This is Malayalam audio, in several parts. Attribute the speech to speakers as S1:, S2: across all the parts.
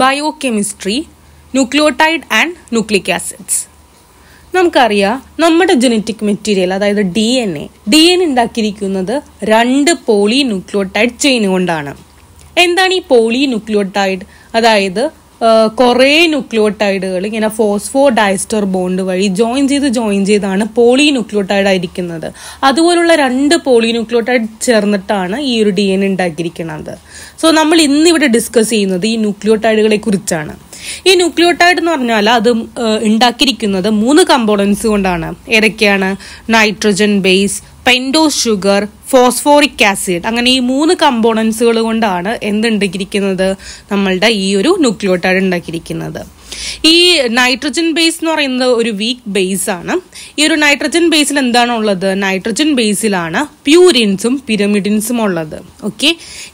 S1: biochemistry nucleotide and nucleic acids നമുക്കറിയാം നമ്മുടെ ജനറ്റിക് മെറ്റീരിയൽ അതായത് D N A D N ഉണ്ടാക്കിയിരിക്കുന്നത് രണ്ട് പോളി ന്യൂക്ലിയോട്ടൈഡ് ചെയിൻ കൊണ്ടാണ് എന്താണ് ഈ പോളി ന്യൂക്ലിയോട്ടൈഡ് അതായത് കുറേ ന്യൂക്ലിയോട്ടൈഡുകൾ ഇങ്ങനെ ഫോസ്ഫോ ഡയസ്റ്റർ ബോണ്ട് വഴി ജോയിൻ ചെയ്ത് ജോയിൻ ചെയ്താണ് പോളി ന്യൂക്ലിയോട്ടൈഡ് ആയിരിക്കുന്നത് അതുപോലുള്ള രണ്ട് പോളി ന്യൂക്ലിയോട്ടൈഡ് ചേർന്നിട്ടാണ് ഈ ഒരു ഡി എൻ ഉണ്ടാക്കിയിരിക്കുന്നത് സോ നമ്മൾ ഇന്നിവിടെ ഡിസ്കസ് ചെയ്യുന്നത് ഈ ന്യൂക്ലിയോട്ടൈഡുകളെ കുറിച്ചാണ് ഈ ന്യൂക്ലിയോട്ടൈഡ് എന്ന് പറഞ്ഞാൽ അത് ഉണ്ടാക്കിയിരിക്കുന്നത് മൂന്ന് കമ്പോണൻസ് കൊണ്ടാണ് ഏതൊക്കെയാണ് nitrogen base pentose sugar phosphoric acid അങ്ങനെ ഈ മൂന്ന് കമ്പോണൻസുകൾ കൊണ്ടാണ് എന്തുണ്ടാക്കിയിരിക്കുന്നത് നമ്മളുടെ ഈ ഒരു ന്യൂക്ലിയോട്ടൈഡ് ഉണ്ടാക്കിയിരിക്കുന്നത് ഈ നൈട്രജൻ ബേസ് എന്ന് പറയുന്നത് ഒരു വീക്ക് ബേസ് ആണ് ഈ ഒരു നൈട്രജൻ ബേസിൽ എന്താണ് ഉള്ളത് നൈട്രജൻ ബേസിലാണ് പ്യൂരിൻസും പിരമിഡിൻസും ഉള്ളത് ഓക്കെ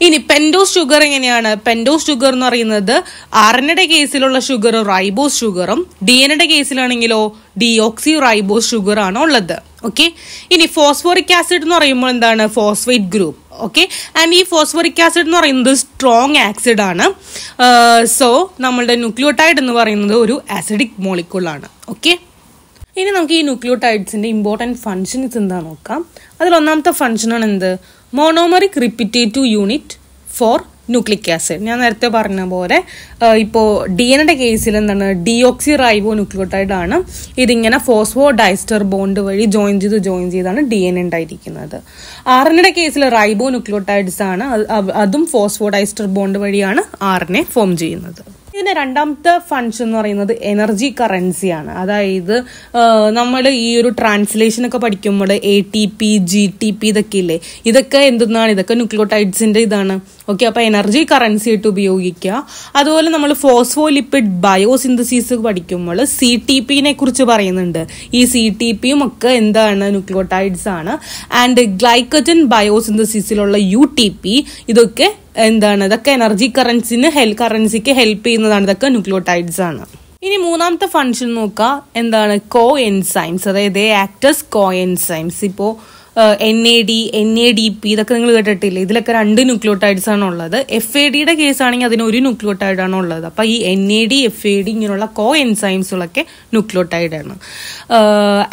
S1: ഇനി പെൻഡോസ് ഷുഗർ എങ്ങനെയാണ് പെൻഡോസ് ഷുഗർ എന്ന് പറയുന്നത് ആർ എൻ കേസിലുള്ള ഷുഗർ റൈബോസ് ഷുഗറും ഡി എൻ കേസിലാണെങ്കിലോ ഡിയോക്സി റൈബോസ് ഷുഗർ ആണ് ഉള്ളത് ഓക്കെ ഇനി ഫോസ്ഫോറിക് ആസിഡ് എന്ന് പറയുമ്പോൾ എന്താണ് ഫോസ്ഫേറ്റ് ഗ്രൂപ്പ് ഓക്കെ ആൻഡ് ഈ ഫോസ്ഫോറിക് ആസിഡ് എന്ന് പറയുന്നത് സ്ട്രോങ് ആസിഡ് ആണ് സോ നമ്മളുടെ ന്യൂക്ലിയോട്ടൈഡ് എന്ന് പറയുന്നത് ഒരു ആസിഡിക് ആണ് ഓക്കെ ഇനി നമുക്ക് ഈ ന്യൂക്ലിയോടൈഡ്സിന്റെ ഇമ്പോർട്ടൻറ്റ് ഫങ്ഷൻസ് എന്താ നോക്കാം അതിൽ ഒന്നാമത്തെ ആണ് എന്ത് monomeric repetitive unit for nucleic acid ഞാൻ നേരത്തെ പറഞ്ഞ പോലെ ഇപ്പോൾ ഡി എൻ കേസിൽ എന്താണ് ഡിയോക്സി റൈബോ ന്യൂക്ലിയോട്ടൈഡാണ് ഇതിങ്ങനെ ഫോസ്ഫോ ഡൈസ്റ്റർ ബോണ്ട് വഴി ജോയിൻ ചെയ്ത് ജോയിൻ ചെയ്താണ് ഡി എൻ ഉണ്ടായിരിക്കുന്നത് ആർ എൻ്റെ കേസിൽ റൈബോ ന്യൂക്ലിയോട്ടൈഡ്സ് ആണ് അതും ഫോസ്ഫോ ഡൈസ്റ്റർ ബോണ്ട് വഴിയാണ് ആർ എൻ എ ഫോം ചെയ്യുന്നത് ഇതിന്റെ രണ്ടാമത്തെ ഫങ്ഷൻ എന്ന് പറയുന്നത് എനർജി കറൻസിയാണ് അതായത് നമ്മൾ ഈ ഒരു ട്രാൻസ്ലേഷൻ ഒക്കെ പഠിക്കുമ്പോൾ A T P G T P ഇതൊക്കെ ഇല്ലേ ഇതൊക്കെ എന്തെന്നാണ് ഇതൊക്കെ ന്യൂക്ലിയോടൈഡ്സിന്റെ ഇതാണ് ഓക്കെ അപ്പോൾ എനർജി കറൻസി ആയിട്ട് ഉപയോഗിക്കുക അതുപോലെ നമ്മൾ ഫോസ്ഫോലിപ്പിഡ് ബയോസിന്തസിസ് പഠിക്കുമ്പോൾ സി ടി പിനെ കുറിച്ച് പറയുന്നുണ്ട് ഈ സി ടി പിയും ഒക്കെ എന്താണ് ന്യൂക്ലിയോട്ടൈഡ്സ് ആണ് ആൻഡ് ഗ്ലൈക്കജൻ ബയോസിന്തസിസിലുള്ള യു ടി പി ഇതൊക്കെ എന്താണ് ഇതൊക്കെ എനർജി കറൻസിന് ഹെൽ കറൻസിക്ക് ഹെൽപ്പ് ചെയ്യുന്നതാണ് ഇതൊക്കെ ന്യൂക്ലിയോട്ടൈഡ്സ് ആണ് ഇനി മൂന്നാമത്തെ ഫംഗ്ഷൻ നോക്കുക എന്താണ് കോ എൻസൈംസ് അതായത് ആക്ടേഴ്സ് കോ എൻസൈംസ് ഇപ്പോൾ N A D N A D P ഇതൊക്കെ നിങ്ങൾ കേട്ടിട്ടില്ല ഇതിലൊക്കെ രണ്ട് ന്യൂക്ലിയോട്ടൈഡ്സ് ആണ് ഉള്ളത് എഫ് എ ഡിയുടെ കേസ് ആണെങ്കിൽ അതിന് ഒരു ന്യൂക്ലിയോട്ടൈഡ് ആണ് ഉള്ളത് അപ്പോൾ ഈ N A D F A D ഇങ്ങനെയുള്ള കോ എൻസൈംസുകളൊക്കെ ന്യൂക്ലിയോട്ടൈഡ് ആണ്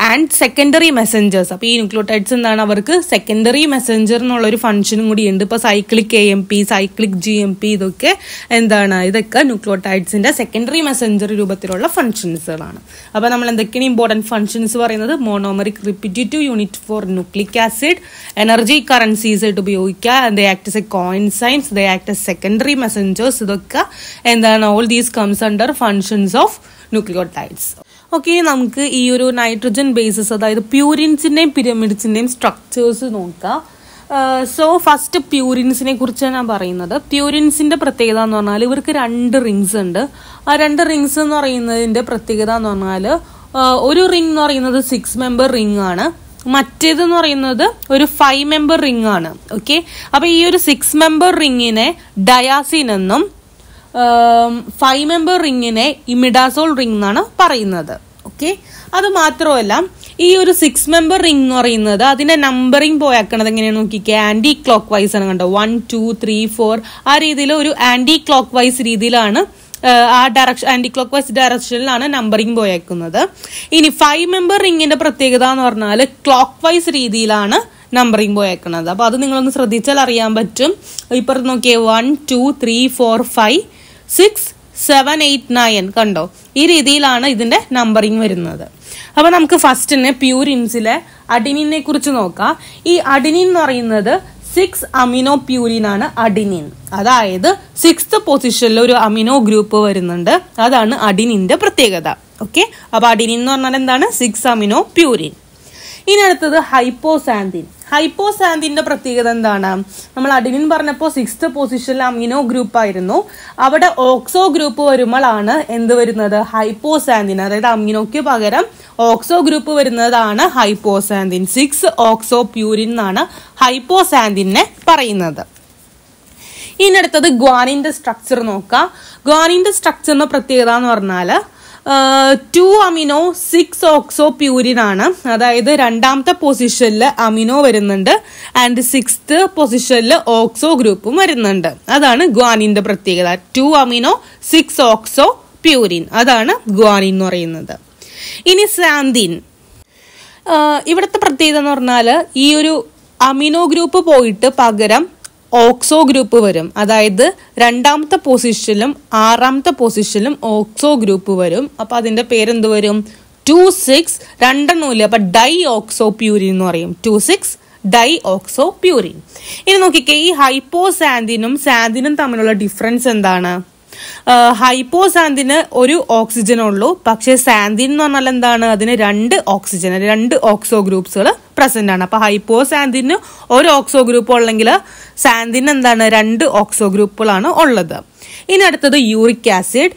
S1: ആൻഡ് സെക്കൻഡറി മെസ്സഞ്ചേഴ്സ് അപ്പോൾ ഈ ന്യൂക്ലിയോട്ടൈഡ്സ് എന്താണ് അവർക്ക് സെക്കൻഡറി മെസ്സഞ്ചർ എന്നുള്ള ഒരു ഫംഗ്ഷനും കൂടി ഉണ്ട് ഇപ്പൊ cyclic A M P cyclic G M P ഇതൊക്കെ എന്താണ് ഇതൊക്കെ ന്യൂക്ലിയോട്ടൈഡ്സിൻ്റെ സെക്കൻഡറി മെസ്സഞ്ചർ രൂപത്തിലുള്ള ഫംഗ്ഷൻസുകളാണ് അപ്പോൾ നമ്മൾ എന്തൊക്കെയാണ് ഇമ്പോർട്ടൻറ്റ് ഫംഗ്ഷൻസ് പറയുന്നത് monomeric repetitive unit for nucleic unique acid energy currencies ആയിട്ട് ഉപയോഗിക്കുക the act as a coenzymes the act as secondary messengers ഇതൊക്കെ എന്താണ് all these comes under functions of nucleotides okay നമുക്ക് ഈ ഒരു നൈട്രജൻ ബേസിസ് അതായത് പ്യൂരിൻസിന്റെയും പിരമിഡ്സിന്റെയും സ്ട്രക്ചേഴ്സ് നോക്കാം സോ ഫസ്റ്റ് പ്യൂരിൻസിനെ കുറിച്ചാണ് ഞാൻ പറയുന്നത് പ്യൂരിൻസിന്റെ പ്രത്യേകത എന്ന് പറഞ്ഞാൽ ഇവർക്ക് രണ്ട് റിങ്സ് ഉണ്ട് ആ രണ്ട് റിങ്സ് എന്ന് പറയുന്നതിന്റെ പ്രത്യേകത എന്ന് പറഞ്ഞാൽ uh, ഒരു റിംഗ് എന്ന് പറയുന്നത് സിക്സ് മെമ്പർ റിംഗ് ആണ് മറ്റേതെന്ന് പറയുന്നത് ഒരു ഫൈവ് മെമ്പർ റിംഗ് ആണ് ഓക്കെ അപ്പോൾ ഈ ഒരു സിക്സ് മെമ്പർ റിങ്ങിനെ ഡയാസിൻ എന്നും ഫൈവ് മെമ്പർ റിങ്ങിനെ ഇമിഡാസോൾ റിംഗ് എന്നാണ് പറയുന്നത് ഓക്കെ അത് മാത്രമല്ല ഈ ഒരു സിക്സ് മെമ്പർ റിംഗ് എന്ന് പറയുന്നത് അതിന്റെ നമ്പറിംഗ് പോയാക്കണത് എങ്ങനെയാണ് നോക്കിക്കെ ആന്റി ക്ലോക്ക് വൈസ് ആണ് കണ്ടോ വൺ ടു ത്രീ ഫോർ ആ രീതിയിൽ ഒരു ആന്റി ക്ലോക്ക് വൈസ് രീതിയിലാണ് ആ ഡയറക്ഷൻ ആന്റി ക്ലോക്ക് വൈസ് ഡയറക്ഷനിലാണ് നമ്പറിംഗ് പോയേക്കുന്നത് ഇനി ഫൈവ് മെമ്പർ റിങ്ങിന്റെ പ്രത്യേകത എന്ന് പറഞ്ഞാൽ ക്ലോക്ക് വൈസ് രീതിയിലാണ് നമ്പറിംഗ് പോയേക്കുന്നത് അപ്പോൾ അത് നിങ്ങളൊന്ന് ശ്രദ്ധിച്ചാൽ അറിയാൻ പറ്റും ഇപ്പുറത്ത് നോക്കിയേ one two three four five six seven eight nine കണ്ടോ ഈ രീതിയിലാണ് ഇതിന്റെ നമ്പറിംഗ് വരുന്നത് അപ്പൊ നമുക്ക് ഫസ്റ്റിന് പ്യൂരിൻസിലെ അഡിനിനെ കുറിച്ച് നോക്കാം ഈ അഡിനിൻ എന്ന് പറയുന്നത് സിക്സ് അമിനോ പ്യൂരിനാണ് അഡിനിൻ അതായത് സിക്സ്ത് പൊസിഷനിൽ ഒരു അമിനോ ഗ്രൂപ്പ് വരുന്നുണ്ട് അതാണ് അഡിനിന്റെ പ്രത്യേകത ഓക്കെ അപ്പൊ അഡിനിൻ എന്ന് പറഞ്ഞാൽ എന്താണ് സിക്സ് അമിനോ പ്യൂരിൻ ഇനി അടുത്തത് ഹൈപ്പോസാന്തിൻ ഹൈപ്പോസാന്തിന്റെ പ്രത്യേകത എന്താണ് നമ്മൾ അഡിനിൻ പറഞ്ഞപ്പോൾ സിക്സ് പൊസിഷനിൽ അമിനോ ഗ്രൂപ്പ് ആയിരുന്നു അവിടെ ഓക്സോ ഗ്രൂപ്പ് വരുമ്പോഴാണ് എന്ത് വരുന്നത് ഹൈപ്പോസാന്തിൻ അതായത് അമിനോയ്ക്ക് പകരം ഓക്സോ ഗ്രൂപ്പ് വരുന്നതാണ് ഹൈപ്പോസാന്തിൻ സിക്സ് ഓക്സോ പ്യൂരിൻ എന്നാണ് ഹൈപ്പോസാന്തിനെ പറയുന്നത് ഇനി അടുത്തത് ഗ്വാനിന്റെ സ്ട്രക്ചർ നോക്കാം ഗ്വാനിന്റെ സ്ട്രക്ചറിന്റെ പ്രത്യേകത എന്ന് പറഞ്ഞാൽ two amino six oxo purine ആണ് അതായത് രണ്ടാമത്തെ പൊസിഷനിൽ അമിനോ വരുന്നുണ്ട് ആൻഡ് സിക്സ്ത് പൊസിഷനിൽ ഓക്സോ ഗ്രൂപ്പും വരുന്നുണ്ട് അതാണ് ഗ്വാനിന്റെ പ്രത്യേകത two amino six oxo purine അതാണ് ഗ്വാനിൻ എന്ന് പറയുന്നത് ഇനി സാന്തിൻ ഇവിടുത്തെ പ്രത്യേകത എന്ന് പറഞ്ഞാൽ ഈ ഒരു അമിനോ ഗ്രൂപ്പ് പോയിട്ട് പകരം ഓക്സോ ഗ്രൂപ്പ് വരും അതായത് രണ്ടാമത്തെ പൊസിഷനിലും ആറാമത്തെ പൊസിഷനിലും ഓക്സോ ഗ്രൂപ്പ് വരും അപ്പോൾ അതിൻ്റെ പേരെന്ത് വരും ടു സിക്സ് രണ്ടെണ്ണമില്ല അപ്പം ഡൈ ഓക്സോ പ്യൂരി എന്ന് പറയും two six dioxo purine ഇനി നോക്കിക്കേ ഈ ഹൈപ്പോ സാന്തിനും തമ്മിലുള്ള ഡിഫറൻസ് എന്താണ് ഹൈപ്പോസാന്തിന് ഒരു ഓക്സിജൻ ഉള്ളൂ പക്ഷേ സാന്തിൻ എന്ന് പറഞ്ഞാൽ എന്താണ് അതിന് രണ്ട് ഓക്സിജൻ രണ്ട് ഓക്സോ ഗ്രൂപ്പ്സുകൾ പ്രസന്റ് ആണ് അപ്പോൾ ഹൈപ്പോ സാന്തിന് ഒരു ഓക്സോ ഗ്രൂപ്പ് ഉള്ളെങ്കിൽ സാന്തിന് എന്താണ് രണ്ട് ഓക്സോ ഗ്രൂപ്പുകളാണ് ഉള്ളത് ഇനി അടുത്തത് യൂറിക് ആസിഡ്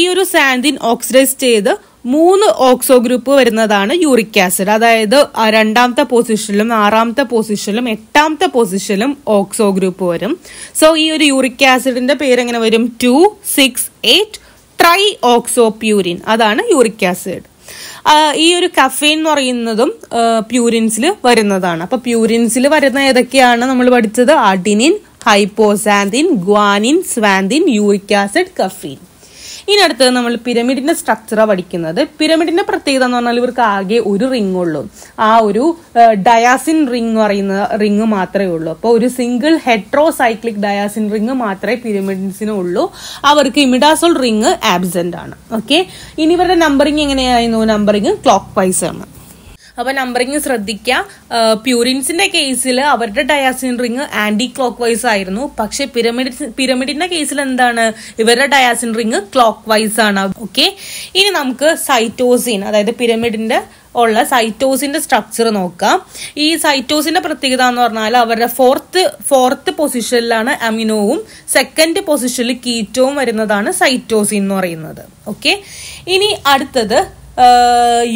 S1: ഈ ഒരു സാന്തിൻ ഓക്സിഡൈസ് ചെയ്ത് മൂന്ന് ഓക്സോ ഗ്രൂപ്പ് വരുന്നതാണ് യൂറിക് ആസിഡ് അതായത് രണ്ടാമത്തെ പൊസിഷനിലും ആറാമത്തെ പൊസിഷനിലും എട്ടാമത്തെ പൊസിഷനിലും ഓക്സോ ഗ്രൂപ്പ് വരും സോ ഈ ഒരു യൂറിക് ആസിഡിന്റെ പേര് എങ്ങനെ വരും two six eight trioxo purine അതാണ് യൂറിക് ആസിഡ് ഈ ഒരു കഫേൻ എന്ന് പറയുന്നതും പ്യൂരിൻസിൽ വരുന്നതാണ് അപ്പൊ പ്യൂരിൻസിൽ വരുന്ന ഏതൊക്കെയാണ് നമ്മൾ പഠിച്ചത് adenine hypoxanthine guanine xanthine uric acid caffeine ഇനി അടുത്ത് നമ്മൾ പിരമിഡിന്റെ സ്ട്രക്ചറാണ് പഠിക്കുന്നത് പിരമിഡിന്റെ പ്രത്യേകത എന്ന് പറഞ്ഞാൽ ഇവർക്ക് ആകെ ഒരു റിംഗ് ഉള്ളൂ ആ ഒരു ഡയാസിൻ റിംഗ് പറയുന്ന റിംഗ് മാത്രമേ ഉള്ളൂ അപ്പോൾ ഒരു സിംഗിൾ ഹെട്രോസൈക്ലിക് ഡയാസിൻ റിംഗ് മാത്രമേ പിരമിഡ്സിന് ഉള്ളൂ അവർക്ക് ഇമിഡാസോൾ റിംഗ് ആബ്സെന്റ് ആണ് ഓക്കെ ഇനി ഇവരുടെ നമ്പറിംഗ് എങ്ങനെയായിരുന്നു നമ്പറിംഗ് ക്ലോക്ക് വൈസ് ആണ് അപ്പൊ നമ്പറിങ് ശ്രദ്ധിക്കുക പ്യൂരിൻസിൻ്റെ കേസിൽ അവരുടെ diazine ring anticlockwise ആയിരുന്നു പക്ഷേ പിരമിഡ് പിരമിഡിന്റെ കേസിൽ എന്താണ് ഇവരുടെ ഡയാസിൻ റിങ് ക്ലോക്ക് വൈസ് ആണ് ഓക്കെ ഇനി നമുക്ക് സൈറ്റോസിൻ അതായത് പിരമിഡിന്റെ ഉള്ള സൈറ്റോസിന്റെ സ്ട്രക്ചർ നോക്കാം ഈ സൈറ്റോസിന്റെ പ്രത്യേകത എന്ന് പറഞ്ഞാൽ അവരുടെ ഫോർത്ത് ഫോർത്ത് പൊസിഷനിലാണ് അമിനോവും സെക്കൻഡ് പൊസിഷനിൽ കീറ്റോവും വരുന്നതാണ് സൈറ്റോസിൻ എന്ന് പറയുന്നത് ഓക്കെ ഇനി അടുത്തത്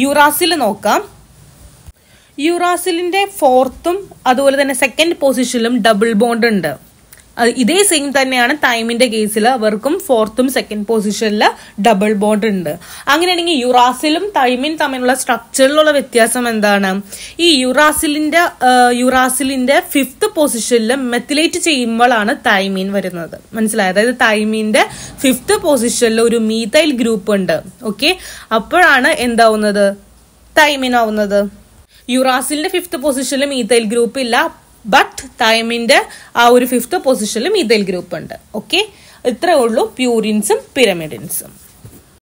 S1: യുറാസിൽ നോക്കാം യുറാസിലിന്റെ ഫോർത്തും അതുപോലെ തന്നെ സെക്കൻഡ് പൊസിഷനിലും ഡബിൾ ബോണ്ട് ഉണ്ട് ഇതേ സെയിം തന്നെയാണ് ടൈമിന്റെ കേസിൽ അവർക്കും ഫോർത്തും സെക്കൻഡ് പൊസിഷനിൽ ഡബിൾ ബോണ്ട് ഉണ്ട് അങ്ങനെയാണെങ്കിൽ യുറാസിലും ടൈമിൻ തമ്മിലുള്ള സ്ട്രക്ചറിലുള്ള വ്യത്യാസം എന്താണ് ഈ യുറാസിലിന്റെ യുറാസിലിന്റെ ഫിഫ്ത്ത് പൊസിഷനിൽ മെത്തിലേറ്റ് ചെയ്യുമ്പോഴാണ് തൈമീൻ വരുന്നത് മനസ്സിലായത് അതായത് തൈമീന്റെ ഫിഫ്ത്ത് പൊസിഷനിൽ ഒരു മീതൈൽ ഗ്രൂപ്പ് ഉണ്ട് ഓക്കെ അപ്പോഴാണ് എന്താവുന്നത് തൈമീൻ ആവുന്നത് യുറാസിലിന്റെ ഫിഫ്ത്ത് പൊസിഷനിൽ മീത്തൈൽ ഗ്രൂപ്പ് ഇല്ല ബട്ട് തൈമിന്റെ ആ ഒരു ഫിഫ്ത്ത് പൊസിഷനിൽ മീത്തൈൽ ഗ്രൂപ്പ് ഉണ്ട് ഓക്കെ ഇത്രേ ഉള്ളൂ പ്യൂരിൻസും പിരമിഡിൻസും